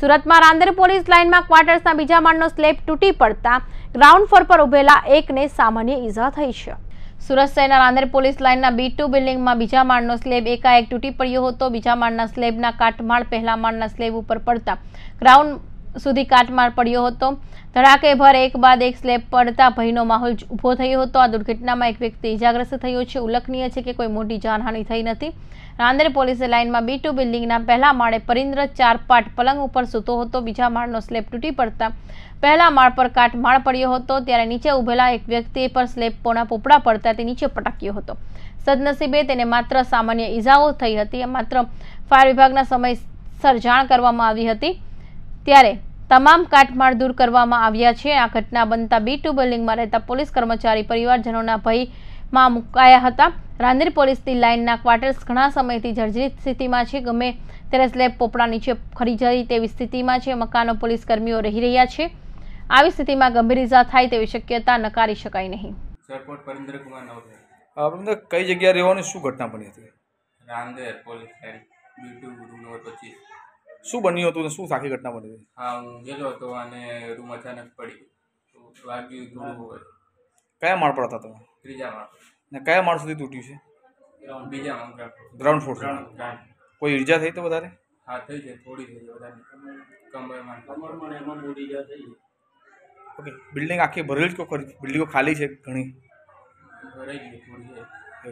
સુરતમાં રાંદેર પોલીસ લાઇનમાં ક્વાર્ટર્સના બીજા માળનો સ્લેબ તૂટી પડતા ગ્રાઉન્ડ ફ્લોર પર ઉભેલા એકને સામાન્ય ઈજા થઈ છે સુરત શહેરના રાંદેર પોલીસ લાઇનના બી ટુ બિલ્ડિંગમાં બીજા માળનો સ્લેબ એકાએક તૂટી પડ્યો હતો બીજા માળના સ્લેબના કાટમાળ પહેલા માળના સ્લેબ ઉપર પડતા ગ્રાઉન્ડ સુધી કાટમાળ પડ્યો હતો ધડાકેભર એક બાદ એક સ્લેબ પડતા ભયનો માહોલ ઊભો થયો હતો આ દુર્ઘટનામાં એક વ્યક્તિ ઇજાગ્રસ્ત થયો છે ઉલ્લેખનીય છે કે કોઈ મોટી જાનહાનિ થઈ નથી રાંદેર પોલીસે લાઇનમાં બી ટુ બિલ્ડિંગના પહેલા માળે પરિન્દ્ર ચારપાટ પલંગ ઉપર સૂતો હતો બીજા માળનો સ્લેબ તૂટી પડતા પહેલા માળ પર કાટમાળ પડ્યો હતો ત્યારે નીચે ઊભેલા એક વ્યક્તિ પર સ્લેબ પોણા પોપડા પડતા તે નીચે પટક્યો હતો સદનસીબે તેને માત્ર સામાન્ય ઈજાઓ થઈ હતી માત્ર ફાયર વિભાગના સમયસર જાણ કરવામાં આવી હતી ત્યારે તમામ કાટમાળ દૂર કરવામાં આવ્યા છે આ ઘટના બનતા બી ટુ બિલ્ડિંગમાં રહેતા પોલીસ કર્મચારી પરિવારજનોના ભયમાં મુકાયા હતા રાંદેર પોલીસની લાઇનના ક્વાર્ટર્સ ઘણા સમયથી જર્જરિત સ્થિતિમાં છે ગમે ત્યારે સ્લેબ પોપડા નીચે ખરી જાય તેવી સ્થિતિમાં છે મકાનો પોલીસ કર્મીઓ રહી રહ્યા છે આવી સ્થિતિમાં ગંભીર ઇજા થાય તેવી શક્યતા નકારી શકાય નહીં કઈ જગ્યાએ રહેવાની શું ઘટના બની હતી રાંદેર પોલીસ બી ટુ પચીસ શું બન્યું હતું શું સાખી ઘટના બની હતી હા હું ગયેલો હતો અને રૂમ અચાનક પડી તો વાગ્યું થોડું હોય કયા માળ પર હતા તમે ત્રીજા માળ ને કયા માળ સુધી તૂટ્યું છે બીજા માળ ગ્રાઉન્ડ ફ્લોર કોઈ ઈજા થઈ તો વધારે હા થઈ છે થોડી થઈ વધારે કમરમાં કમરમાં એમાં મોટી ઈજા થઈ ઓકે બિલ્ડિંગ આખી ભરેલી જ બિલ્ડિંગો ખાલી છે ઘણી ભરાઈ ગઈ થોડી છે